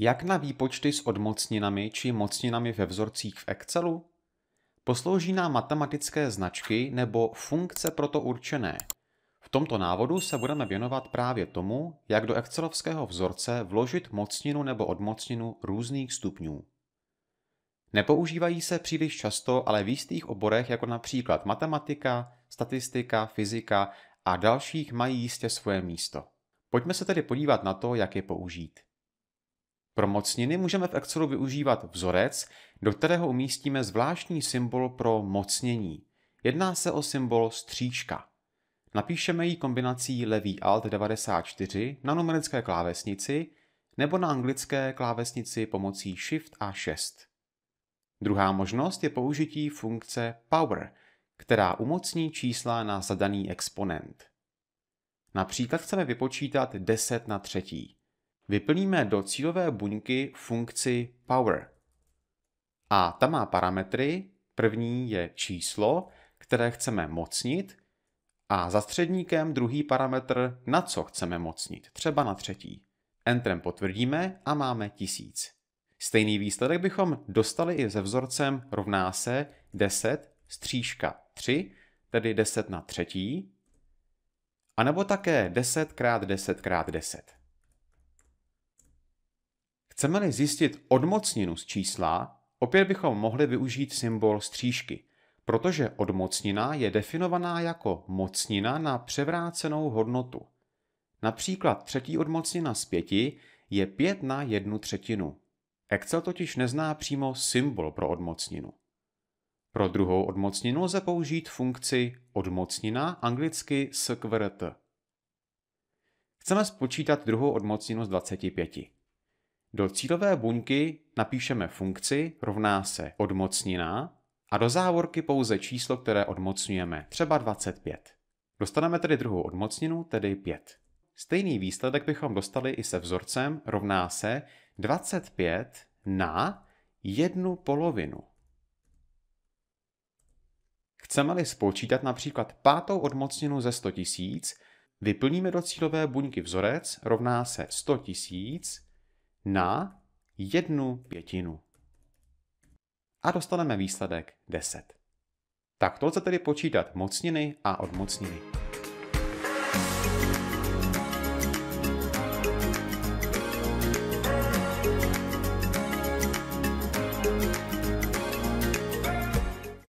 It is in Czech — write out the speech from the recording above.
Jak na výpočty s odmocninami či mocninami ve vzorcích v Excelu? Poslouží nám matematické značky nebo funkce proto určené. V tomto návodu se budeme věnovat právě tomu, jak do excelovského vzorce vložit mocninu nebo odmocninu různých stupňů. Nepoužívají se příliš často, ale v jistých oborech, jako například matematika, statistika, fyzika a dalších, mají jistě svoje místo. Pojďme se tedy podívat na to, jak je použít. Pro mocniny můžeme v Excelu využívat vzorec, do kterého umístíme zvláštní symbol pro mocnění. Jedná se o symbol stříčka. Napíšeme ji kombinací levý Alt 94 na numerické klávesnici nebo na anglické klávesnici pomocí Shift a 6. Druhá možnost je použití funkce Power, která umocní čísla na zadaný exponent. Například chceme vypočítat 10 na třetí vyplníme do cílové buňky funkci power. A ta má parametry, první je číslo, které chceme mocnit, a za středníkem druhý parametr, na co chceme mocnit, třeba na třetí. Enterem potvrdíme a máme tisíc. Stejný výsledek bychom dostali i se vzorcem rovná se 10 střížka 3, tedy 10 na třetí, anebo také 10 x 10 x 10. Chceme-li zjistit odmocninu z čísla, opět bychom mohli využít symbol střížky, protože odmocnina je definovaná jako mocnina na převrácenou hodnotu. Například třetí odmocnina z pěti je 5 na jednu třetinu. Excel totiž nezná přímo symbol pro odmocninu. Pro druhou odmocninu lze použít funkci odmocnina anglicky sqrt. Chceme spočítat druhou odmocninu z 25. Do cílové buňky napíšeme funkci rovná se odmocnina a do závorky pouze číslo, které odmocňujeme, třeba 25. Dostaneme tedy druhou odmocninu, tedy 5. Stejný výsledek bychom dostali i se vzorcem rovná se 25 na jednu polovinu. Chceme-li spočítat například pátou odmocninu ze 100 000, vyplníme do cílové buňky vzorec rovná se 100 000 na jednu pětinu. A dostaneme výsledek 10. Tak to lze tedy počítat mocniny a odmocniny.